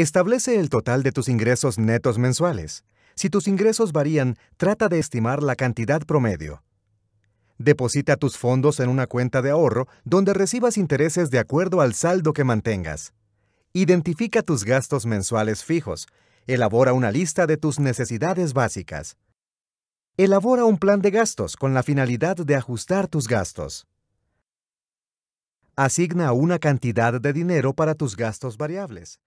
Establece el total de tus ingresos netos mensuales. Si tus ingresos varían, trata de estimar la cantidad promedio. Deposita tus fondos en una cuenta de ahorro donde recibas intereses de acuerdo al saldo que mantengas. Identifica tus gastos mensuales fijos. Elabora una lista de tus necesidades básicas. Elabora un plan de gastos con la finalidad de ajustar tus gastos. Asigna una cantidad de dinero para tus gastos variables.